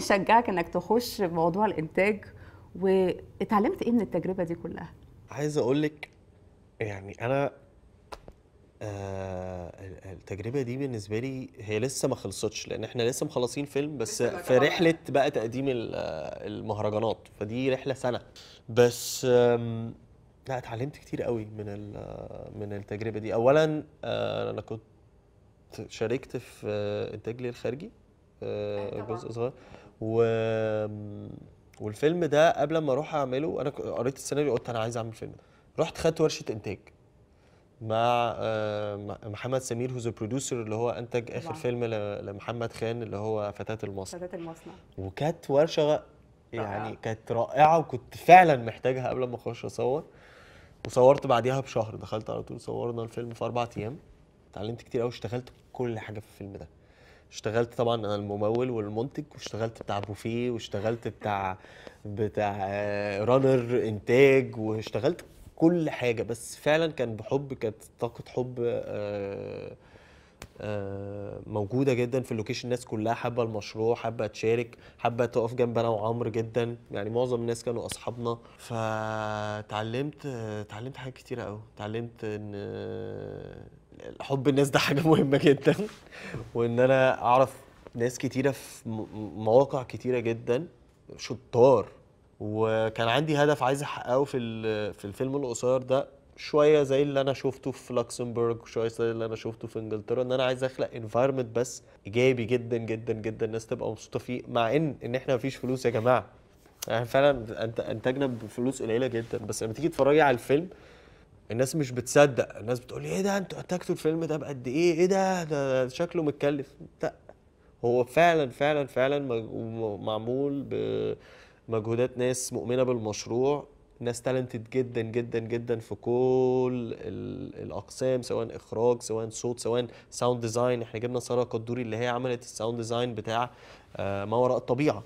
اللي شجعك انك تخش موضوع الانتاج واتعلمت ايه من التجربه دي كلها عايز اقول لك يعني انا آه التجربه دي بالنسبه لي هي لسه ما خلصتش لان احنا لسه مخلصين فيلم بس في رحله بقى تقديم المهرجانات فدي رحله سنه بس لا اتعلمت كتير قوي من من التجربه دي اولا آه انا كنت شاركت في آه، انتاج ليه الخارجي آه، جزء صغير و والفيلم ده قبل ما اروح اعمله انا قريت السيناريو قلت انا عايز اعمل فيلم رحت خدت ورشه انتاج مع آه، محمد سمير هو بروديوسر اللي هو انتج اخر واحد. نعم. فيلم لمحمد خان اللي هو فتاه المصنع فتاه المصنع وكانت ورشه يعني رائعة. كانت رائعه وكنت فعلا محتاجها قبل ما اخش اصور وصورت بعديها بشهر دخلت على طول صورنا الفيلم في اربع ايام اتعلمت كتير قوي اشتغلت كل حاجه في الفيلم ده اشتغلت طبعا انا الممول والمنتج واشتغلت بتاع بوفيه واشتغلت بتاع بتاع رانر آه، انتاج واشتغلت كل حاجه بس فعلا كان بحب كانت طاقه حب آه، آه، موجوده جدا في اللوكيشن الناس كلها حابه المشروع حابه تشارك حابه تقف جنب انا وعمرو جدا يعني معظم الناس كانوا اصحابنا فتعلمت اتعلمت حاجات كتيره قوي اتعلمت ان حب الناس ده حاجه مهمه جدا وان انا اعرف ناس كتيره في مواقع كتيره جدا شطار وكان عندي هدف عايز احققه في في الفيلم القصير ده شويه زي اللي انا شفته في لوكسمبورغ شويه زي اللي انا شفته في انجلترا ان انا عايز اخلق انفايرمنت بس ايجابي جدا جدا جدا الناس تبقى مبسوطه فيه مع ان ان احنا مفيش فلوس يا جماعه يعني فعلا انت انتجنا بفلوس قليله جدا بس لما تيجي تتفرجي على الفيلم الناس مش بتصدق الناس بتقول ايه ده انتوا انتجتوا الفيلم ده بقد ايه ايه ده ده شكله متكلف لا هو فعلا فعلا فعلا معمول بمجهودات ناس مؤمنه بالمشروع ناس تالنتد جدا جدا جدا في كل الاقسام سواء اخراج سواء صوت سواء ساوند ديزاين احنا جبنا ساره قدوري اللي هي عملت الساوند ديزاين بتاع آه، ما وراء الطبيعه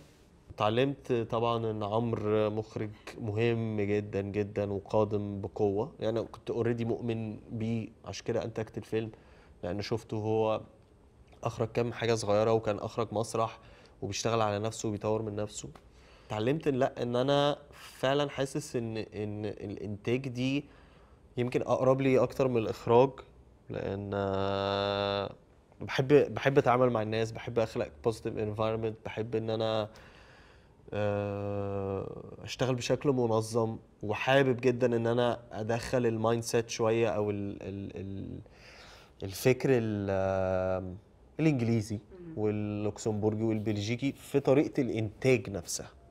اتعلمت طبعا ان عمرو مخرج مهم جدا جدا وقادم بقوه يعني كنت اوريدي مؤمن بيه عشان كده انتجت الفيلم لان شفته هو اخرج كام حاجه صغيره وكان اخرج مسرح وبيشتغل على نفسه وبيطور من نفسه اتعلمت ان لا ان انا فعلا حاسس ان ان الانتاج دي يمكن اقرب لي اكتر من الاخراج لان بحب بحب اتعامل مع الناس بحب اخلق بوزيتيف انفايرمنت بحب ان انا آه، اشتغل بشكل منظم وحابب جدا ان انا ادخل المايند سيت شويه او الـ الـ الفكر الانجليزي واللوكسمبورجي والبلجيكي في طريقه الانتاج نفسها